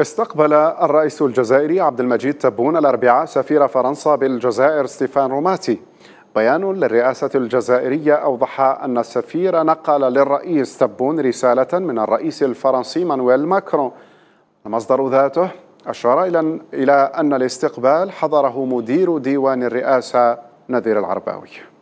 استقبل الرئيس الجزائري عبد المجيد تبون الأربعاء سفير فرنسا بالجزائر ستيفان روماتي بيان للرئاسة الجزائرية أوضح أن السفير نقل للرئيس تبون رسالة من الرئيس الفرنسي مانويل ماكرون المصدر ذاته أشار إلى أن الاستقبال حضره مدير ديوان الرئاسة نذير العرباوي